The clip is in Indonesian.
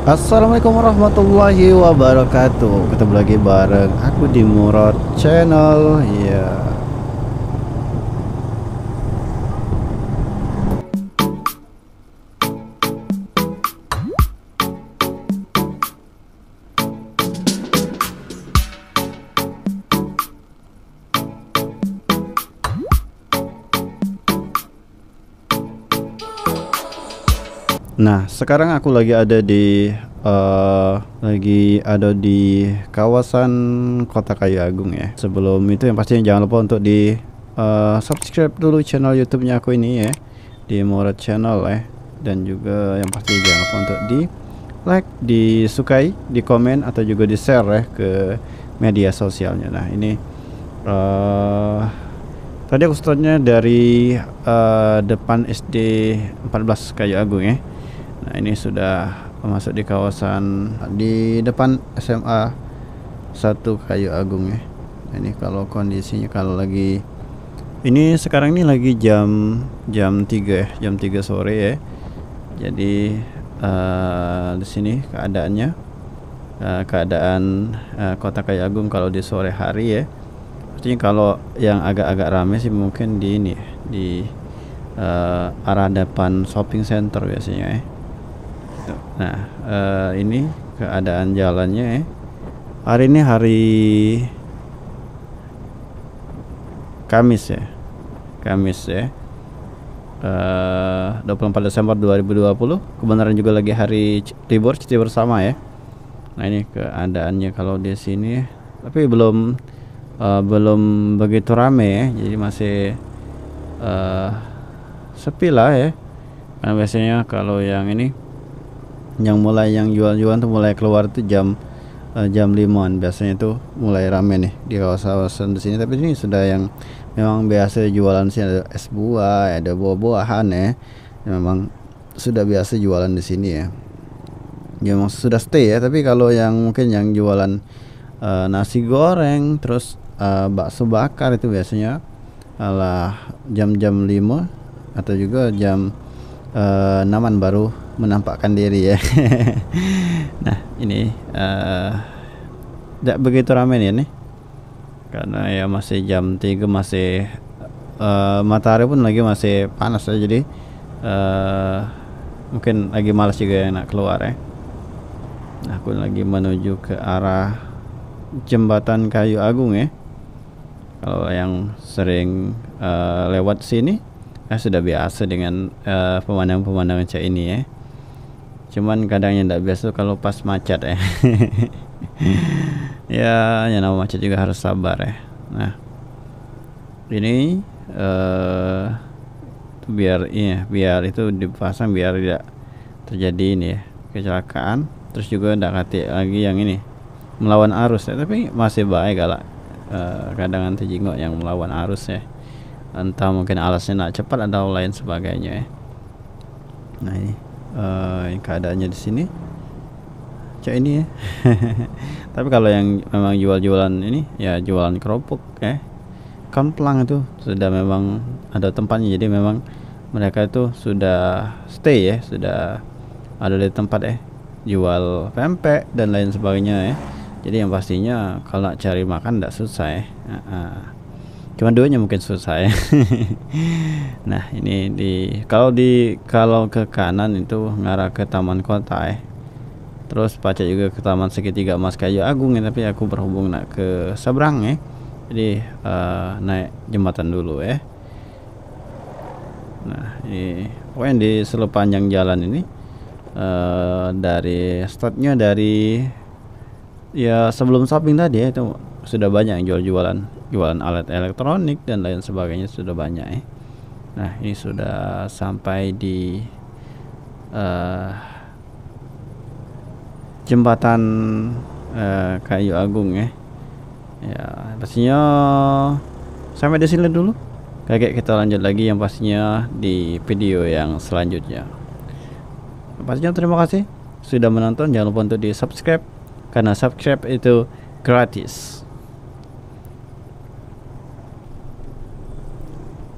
Assalamualaikum warahmatullahi wabarakatuh Ketemu lagi bareng aku di Murad Channel Ya Nah, sekarang aku lagi ada di uh, lagi ada di kawasan Kota Kayu Agung ya. Sebelum itu yang pastinya jangan lupa untuk di uh, subscribe dulu channel YouTube-nya aku ini ya, di Morat Channel ya. Dan juga yang pasti jangan lupa untuk di like, disukai, di komen atau juga di share ya ke media sosialnya. Nah, ini uh, tadi aku startnya dari uh, depan SD 14 Kayu Agung ya Nah ini sudah masuk di kawasan di depan SMA satu kayu agung ya. Nah, ini kalau kondisinya kalau lagi ini sekarang ini lagi jam jam 3 ya, jam 3 sore ya. Jadi uh, di sini keadaannya uh, keadaan uh, Kota Kayu Agung kalau di sore hari ya. Artinya kalau yang agak-agak ramai sih mungkin di ini ya, di uh, arah depan shopping center biasanya ya Gitu. Nah, uh, ini keadaan jalannya ya. Hari ini hari Kamis ya. Kamis ya. Eh, uh, 24 Desember 2020 kebenaran juga lagi hari libur cuti bersama ya nah ini keadaannya kalau di sini tapi belum uh, belum begitu rame ya jadi masih uh, sepi lah ya karena biasanya kalau yang ini yang mulai yang jual-jualan tuh mulai keluar tuh jam uh, jam limaan biasanya tuh mulai rame nih di kawasan-kawasan di sini tapi ini sudah yang memang biasa jualan sih ada es buah ada buah-buahan ya memang sudah biasa jualan di sini ya ya memang sudah stay ya tapi kalau yang mungkin yang jualan uh, nasi goreng terus uh, bakso bakar itu biasanya ala jam-jam lima atau juga jam uh, naman baru menampakkan diri ya. nah, ini eh, tidak uh, begitu ramai ya nih. Karena ya masih jam tiga masih uh, matahari pun lagi masih panas ya jadi uh, mungkin lagi malas juga yang nak keluar ya. Nah, aku lagi menuju ke arah jembatan kayu agung ya. Kalau yang sering uh, lewat sini, Eh, sudah biasa dengan pemandangan-pemandangan uh, pemandangan ini ya cuman kadang yang tidak biasa kalau pas macet ya ya yang namanya macet juga harus sabar ya nah ini eh uh, biar ya biar itu dipasang biar tidak terjadi ini ya kecelakaan terus juga tidak hati lagi yang ini melawan arus ya tapi masih baik kalau uh, kadang nanti jingok yang melawan arus ya entah mungkin alasnya nak cepat atau lain sebagainya ya nah ini uh, yang keadaannya di sini cak ini ya tapi kalau yang memang jual-jualan ini ya jualan kerupuk ya eh, kan pelang itu sudah memang ada tempatnya jadi memang mereka itu sudah stay ya sudah ada di tempat eh jual pempek dan lain sebagainya ya jadi yang pastinya kalau cari makan tidak susah ya uh -uh cuman duanya mungkin susah ya nah ini di kalau di kalau ke kanan itu ngarah ke taman kota ya terus pacar juga ke taman segitiga emas kayu agung ya tapi aku berhubung nak ke seberang ya jadi uh, naik jembatan dulu ya nah ini oh yang di selepanjang jalan ini uh, dari startnya dari ya sebelum shopping tadi ya itu sudah banyak yang jual-jualan jualan alat elektronik dan lain sebagainya sudah banyak ya. Nah ini sudah sampai di uh, jembatan uh, Kayu Agung ya. Ya pastinya sampai di sini dulu. Kakek kita lanjut lagi yang pastinya di video yang selanjutnya. Pastinya terima kasih sudah menonton. Jangan lupa untuk di subscribe karena subscribe itu gratis.